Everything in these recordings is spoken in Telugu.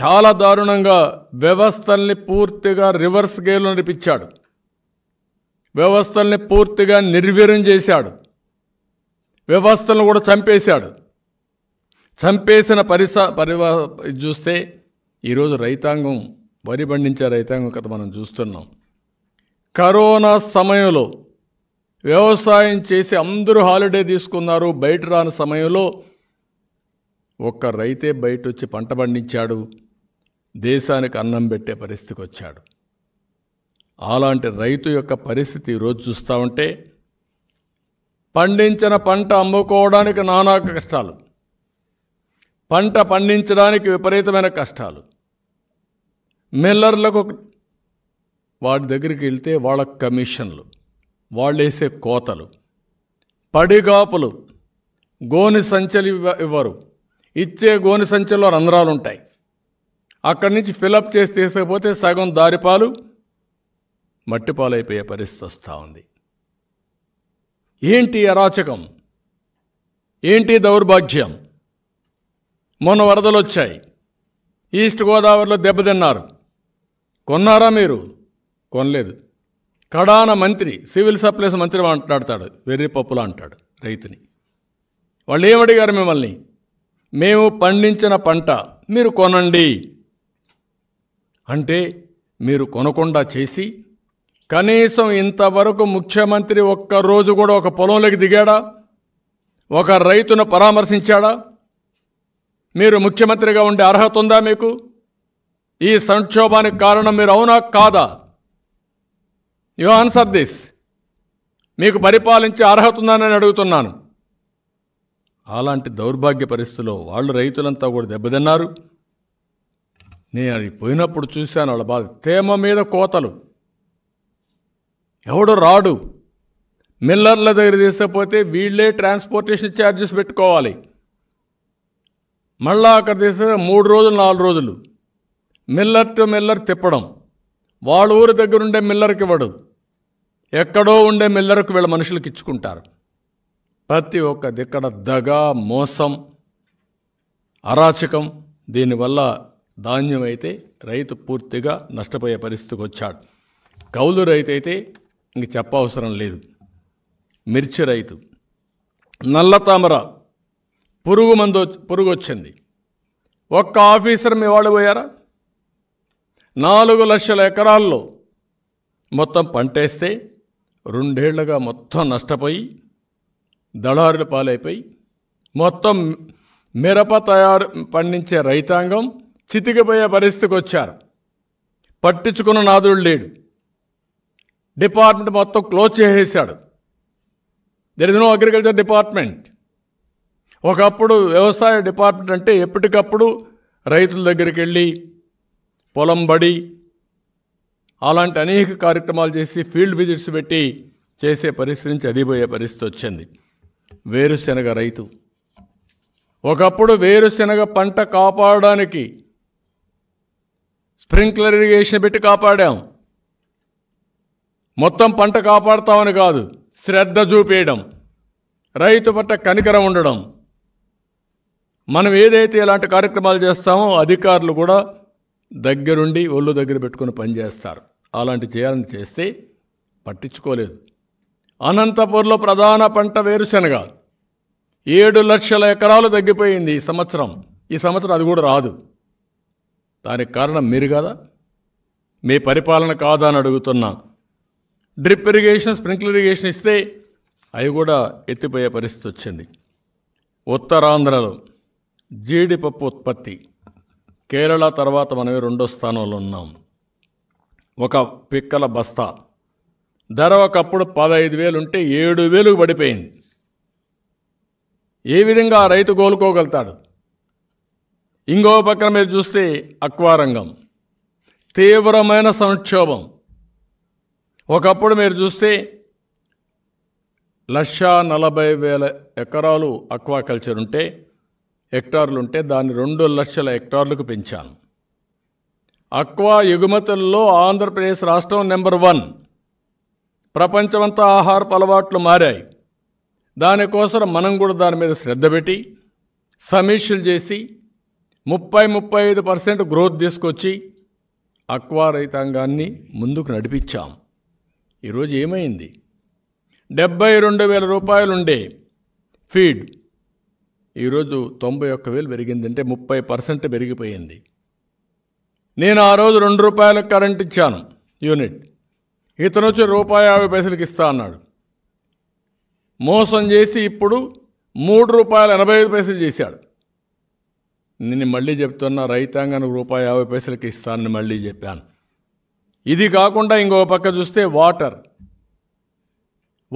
చాలా దారుణంగా వ్యవస్థల్ని పూర్తిగా రివర్స్ గేలు నడిపించాడు వ్యవస్థల్ని పూర్తిగా నిర్వీర్యం చేశాడు వ్యవస్థలను కూడా చంపేశాడు చంపేసిన పరిస పరి చూస్తే ఈరోజు రైతాంగం వరి పండించే రైతాంగం కథ మనం చూస్తున్నాం కరోనా సమయంలో వ్యవసాయం చేసి అందరూ హాలిడే తీసుకున్నారు బయట రాని సమయంలో ఒక్క రైతే బయట వచ్చి పంట పండించాడు దేశానికి అన్నం పెట్టే పరిస్థితికి వచ్చాడు అలాంటి రైతు యొక్క పరిస్థితి ఈరోజు చూస్తూ ఉంటే పండించిన పంట అమ్ముకోవడానికి నానా కష్టాలు పంట పండించడానికి విపరీతమైన కష్టాలు మిల్లర్లకు వాడి దగ్గరికి వెళ్తే వాళ్ళ కమిషన్లు వాళ్ళు వేసే కోతలు పడిగాపులు గోని సంచలు ఇవ్వరు ఇచ్చే గోని సంచల్లో రంధ్రాలు ఉంటాయి అక్కడి నుంచి ఫిలప్ చేసి తీసుకపోతే సగం దారిపాలు మట్టిపాలైపోయే పరిస్థితి వస్తూ ఉంది ఏంటి అరాచకం ఏంటి దౌర్భాగ్యం మొన్న వరదలు వచ్చాయి ఈస్ట్ గోదావరిలో దెబ్బతిన్నారు కొన్నారా మీరు కొనలేదు కడాన మంత్రి సివిల్ సప్లైస్ మంత్రి మాట్లాడతాడు వెర్రి పప్పులా అంటాడు రైతుని వాళ్ళు ఏమడిగారు మిమ్మల్ని మేము పండించిన పంట మీరు కొనండి అంటే మీరు కొనకుండా చేసి కనీసం ఇంతవరకు ముఖ్యమంత్రి ఒక్కరోజు కూడా ఒక పొలంలోకి దిగాడా ఒక రైతును పరామర్శించాడా మీరు ముఖ్యమంత్రిగా ఉండే అర్హత ఉందా మీకు ఈ సంక్షోభానికి కారణం మీరు అవునా కాదా యు ఆన్సర్ దిస్ మీకు పరిపాలించే అర్హత అని అడుగుతున్నాను అలాంటి దౌర్భాగ్య పరిస్థితిలో వాళ్ళు రైతులంతా కూడా దెబ్బతిన్నారు నేను అది పోయినప్పుడు చూశాను వాళ్ళ బాధ తేమ మీద కోతలు ఎవడు రాడు మిల్లర్ల దగ్గర తీసుకపోతే వీళ్ళే ట్రాన్స్పోర్టేషన్ ఛార్జెస్ పెట్టుకోవాలి మళ్ళా అక్కడ తీసే మూడు రోజులు నాలుగు రోజులు మిల్లర్ టు మిల్లర్ తిప్పడం వాళ్ళ ఊరి దగ్గర ఉండే మిల్లర్కి ఇవ్వడు ఎక్కడో ఉండే మిల్లర్కు వీళ్ళ మనుషులకు ఇచ్చుకుంటారు ప్రతి ఒక్క దిక్కడ దగ మోసం అరాచకం దీనివల్ల ధాన్యం అయితే రైతు పూర్తిగా నష్టపోయే పరిస్థితికి వచ్చాడు కౌలు రైతు అయితే ఇంక చెప్పవసరం లేదు మిర్చి రైతు నల్ల తామర పురుగు మందు పురుగు వచ్చింది ఒక్క ఆఫీసర్ మీ వాళ్ళు పోయారా నాలుగు లక్షల ఎకరాల్లో మొత్తం పంటేస్తే రెండేళ్లుగా మొత్తం నష్టపోయి దళారుల పాలైపోయి మొత్తం మిరప తయారు పండించే రైతాంగం చితికిపోయే పరిస్థితికి వచ్చారు పట్టించుకున్న నాదుడు లేడు డిపార్ట్మెంట్ మొత్తం క్లోజ్ చేసేసాడు there is no agriculture department ఒకప్పుడు వ్యవసాయ డిపార్ట్మెంట్ అంటే ఎప్పటికప్పుడు రైతుల దగ్గరికి వెళ్ళి పొలం బడి అలాంటి అనేక కార్యక్రమాలు చేసి ఫీల్డ్ విజిట్స్ పెట్టి చేసే పరిస్థితి నుంచి అదిపోయే పరిస్థితి వచ్చింది వేరుశెనగ రైతు ఒకప్పుడు వేరుశెనగ పంట కాపాడడానికి స్ప్రింక్లర్ ఇరిగేషన్ పెట్టి కాపాడాం మొత్తం పంట కాపాడుతామని కాదు శ్రద్ధ చూపేయడం రైతు పట్ల కనికరం ఉండడం మనం ఏదైతే ఇలాంటి కార్యక్రమాలు చేస్తామో అధికారులు కూడా దగ్గరుండి ఒళ్ళు దగ్గర పెట్టుకుని పనిచేస్తారు అలాంటి చేయాలని చేస్తే పట్టించుకోలేదు అనంతపూర్లో ప్రధాన పంట వేరుశనగ ఏడు లక్షల ఎకరాలు తగ్గిపోయింది ఈ సంవత్సరం ఈ సంవత్సరం అది కూడా రాదు దానికి కారణం మీరు కదా మీ పరిపాలన కాదా అని అడుగుతున్నా డ్రిప్ ఇరిగేషన్ స్ప్రింక్లర్ ఇరిగేషన్ ఇస్తే అవి కూడా ఎత్తిపోయే పరిస్థితి వచ్చింది ఉత్తరాంధ్రలో జీడిపప్పు ఉత్పత్తి కేరళ తర్వాత మనమే రెండో స్థానంలో ఉన్నాం ఒక పిక్కల బస్తా ధర ఒకప్పుడు పదహైదు వేలు ఉంటే ఏడు వేలు పడిపోయింది ఏ విధంగా రైతు కోలుకోగలుగుతాడు ఇంకో పక్కన మీరు చూస్తే అక్వారంగం తీవ్రమైన సంక్షోభం ఒకప్పుడు మీరు చూస్తే లక్షా నలభై వేల ఎకరాలు అక్వాకల్చర్ ఉంటే హెక్టార్లు ఉంటే దాన్ని రెండు లక్షల హెక్టార్లకు పెంచాను అక్వా ఎగుమతుల్లో ఆంధ్రప్రదేశ్ రాష్ట్రం నెంబర్ వన్ ప్రపంచమంతా ఆహారపు అలవాట్లు మారాయి దానికోసం మనం కూడా దాని మీద శ్రద్ధ పెట్టి సమీక్షలు చేసి ముప్పై ముప్పై ఐదు పర్సెంట్ గ్రోత్ తీసుకొచ్చి అక్వా రైతాంగాన్ని ముందుకు నడిపించాం ఈరోజు ఏమైంది డెబ్బై రెండు వేల రూపాయలుండే ఫీడ్ ఈరోజు తొంభై ఒక్క వేలు పెరిగిందంటే ముప్పై పర్సెంట్ పెరిగిపోయింది నేను ఆ రోజు రెండు రూపాయలకు కరెంట్ ఇచ్చాను యూనిట్ ఇతను వచ్చి రూపాయి యాభై పైసలకి ఇస్తా అన్నాడు మోసం చేసి ఇప్పుడు మూడు రూపాయలు ఎనభై ఐదు పైసలు చేశాడు నేను మళ్ళీ చెప్తున్న రైతాంగానికి రూపాయి యాభై పైసలకి ఇస్తానని మళ్ళీ చెప్పాను ఇది కాకుండా ఇంకో పక్క చూస్తే వాటర్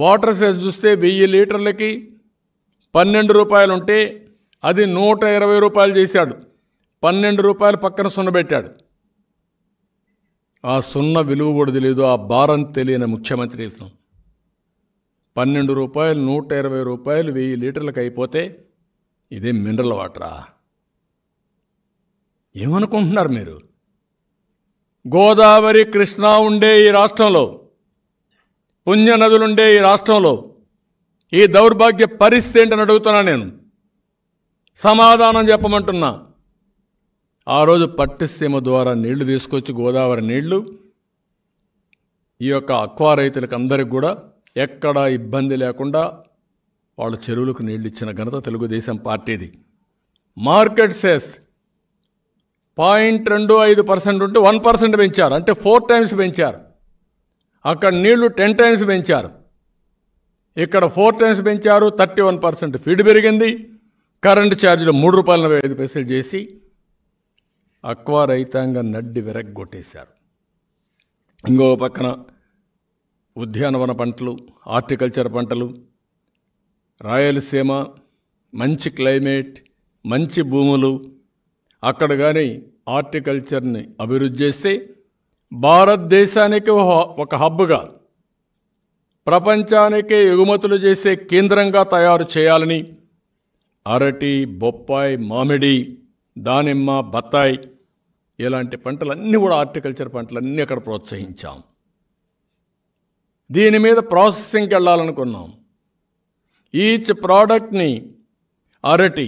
వాటర్ సెస్ చూస్తే వెయ్యి లీటర్లకి పన్నెండు రూపాయలు ఉంటే అది నూట ఇరవై రూపాయలు చేశాడు పన్నెండు రూపాయలు పక్కన సున్నబెట్టాడు ఆ సున్న విలువ కూడా తెలియదు ఆ భారం తెలియని ముఖ్యమంత్రి చేసినాం పన్నెండు రూపాయలు నూట ఇరవై రూపాయలు వెయ్యి లీటర్లకు అయిపోతే ఇదే మినరల్ వాటరా ఏమనుకుంటున్నారు మీరు గోదావరి కృష్ణా ఉండే ఈ రాష్ట్రంలో పుణ్యనదులుండే ఈ రాష్ట్రంలో ఈ దౌర్భాగ్య పరిస్థితి ఏంటని అడుగుతున్నా నేను సమాధానం చెప్పమంటున్నా ఆ రోజు పట్టిసీమ ద్వారా నీళ్లు తీసుకొచ్చి గోదావరి నీళ్లు ఈ యొక్క అక్వా రైతులకు అందరికి కూడా ఎక్కడా ఇబ్బంది లేకుండా వాళ్ళ చెరువులకు నీళ్లు ఇచ్చిన ఘనత తెలుగుదేశం పార్టీది మార్కెట్ సెస్ పాయింట్ రెండు ఐదు పర్సెంట్ ఉంటే వన్ పర్సెంట్ పెంచారు అంటే ఫోర్ టైమ్స్ పెంచారు అక్కడ నీళ్లు టెన్ టైమ్స్ పెంచారు ఇక్కడ ఫోర్ టైమ్స్ పెంచారు థర్టీ వన్ పర్సెంట్ ఫీడ్ పెరిగింది కరెంటు ఛార్జీలు మూడు రూపాయల నలభై ఐదు పైసలు చేసి అక్వా రైతాంగం నడ్డి విరగ్గొట్టేశారు ఇంకో పక్కన ఉద్యానవన పంటలు హార్టికల్చర్ పంటలు రాయలసీమ మంచి క్లైమేట్ మంచి భూములు అక్కడ కానీ హార్టికల్చర్ని అభివృద్ధి చేస్తే భారతదేశానికి ఒక హబ్గా ప్రపంచానికే ఎగుమతులు చేసే కేంద్రంగా తయారు చేయాలని అరటి బొప్పాయి మామిడి దానిమ్మ బత్తాయి ఇలాంటి పంటలన్నీ కూడా హార్టికల్చర్ పంటలన్నీ అక్కడ ప్రోత్సహించాం దీని మీద ప్రాసెసింగ్కి వెళ్ళాలనుకున్నాం ఈచ్ ప్రోడక్ట్ని అరటి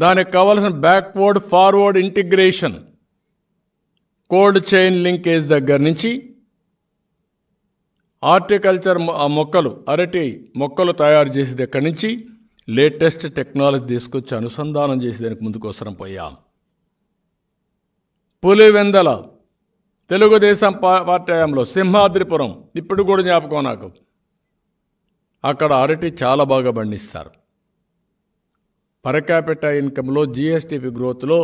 దానికి కావలసిన backward forward integration cold chain linkage దగ్గర నుంచి హార్టికల్చర్ మొక్కలు అరటి మొక్కలు తయారు చేసేది ఎక్కడి నుంచి లేటెస్ట్ టెక్నాలజీ తీసుకొచ్చి అనుసంధానం చేసేదానికి ముందుకోసం పోయాం పులివెందల తెలుగుదేశం పార్టీలో సింహాద్రిపురం ఇప్పుడు కూడా జ్ఞాపకం నాకు అక్కడ అరటి చాలా బాగా పండిస్తారు పరకాపిట ఇన్కంలో జిఎస్టిపి గ్రోత్లో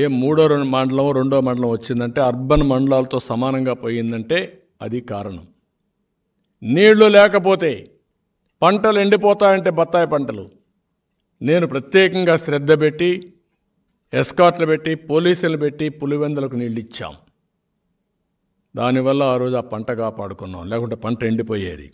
ఏ మూడో రెండు మండలం రెండో మండలం వచ్చిందంటే అర్బన్ మండలాలతో సమానంగా పోయిందంటే అది కారణం నీళ్లు లేకపోతే పంటలు ఎండిపోతాయంటే బత్తాయి పంటలు నేను ప్రత్యేకంగా శ్రద్ధ పెట్టి ఎస్కాట్లు పెట్టి పోలీసులు పెట్టి పులివెందులకు నీళ్ళు ఇచ్చాం దానివల్ల ఆ రోజు ఆ పంట కాపాడుకున్నాం లేకుంటే పంట ఎండిపోయేది